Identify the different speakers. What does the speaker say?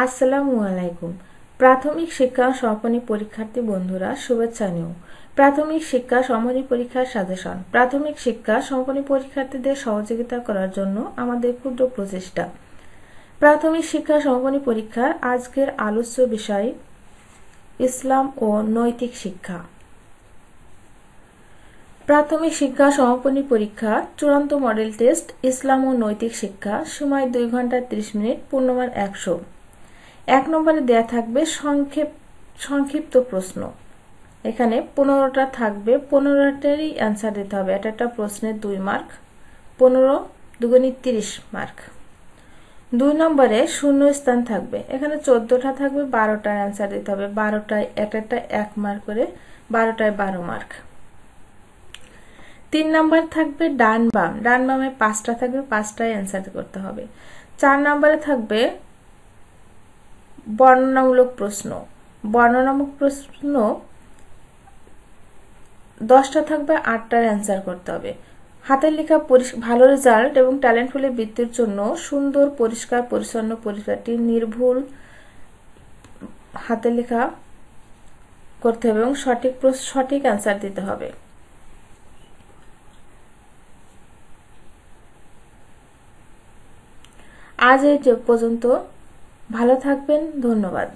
Speaker 1: আসসালামু আলাইকুম প্রাথমিক শিক্ষা সমাপনী পরীক্ষার্থী বন্ধুরা শুভেচ্ছা নিউ প্রাথমিক শিক্ষা সমাপনী পরীক্ষার সাজেশন প্রাথমিক শিক্ষা সমাপনী পরীক্ষার্থীদের সহযোগিতা করার জন্য আমাদের ক্ষুদ্র প্রচেষ্টা প্রাথমিক শিক্ষা সমাপনী পরীক্ষার আজকের আলোচ্য বিষয় ইসলাম ও নৈতিক শিক্ষা প্রাথমিক শিক্ষা সমাপনী পরীক্ষা চূড়ান্ত মডেল টেস্ট ইসলাম ও নৈতিক শিক্ষা সময় দুই ঘন্টা ত্রিশ মিনিট পূর্ণমান একশো এক নম্বরে দেয়া থাকবে সংক্ষেপ সংক্ষিপ্ত প্রশ্ন এখানে পনেরোটা থাকবে পনেরোটারই অ্যান্সার দিতে হবে এটা একটা প্রশ্নের দুই মার্ক পনেরো দুগুণি তিরিশ মার্ক দুই নম্বরে শূন্য স্থান থাকবে এখানে চোদ্দোটা থাকবে বারোটার অ্যান্সার দিতে হবে বারোটায় এক একটা এক মার্ক করে বারোটায় বারো মার্ক তিন নম্বর থাকবে ডান বাম ডান বামে পাঁচটা থাকবে পাঁচটায় অ্যান্সার করতে হবে চার নম্বরে থাকবে বর্ণনামূলক প্রশ্ন বর্ণনামূলক প্রশ্ন দশটা থাকবে আটটার অ্যান্সার করতে হবে হাতের লেখা ভালো রেজাল্ট এবং ট্যালেন্টফুলি বৃত্তির জন্য সুন্দর পরিষ্কার পরিচ্ছন্ন পরিষ্কারটি নির্ভুল হাতের লেখা করতে হবে এবং সঠিক সঠিক অ্যান্সার দিতে হবে আজ এই পর্যন্ত ভালো থাকবেন ধন্যবাদ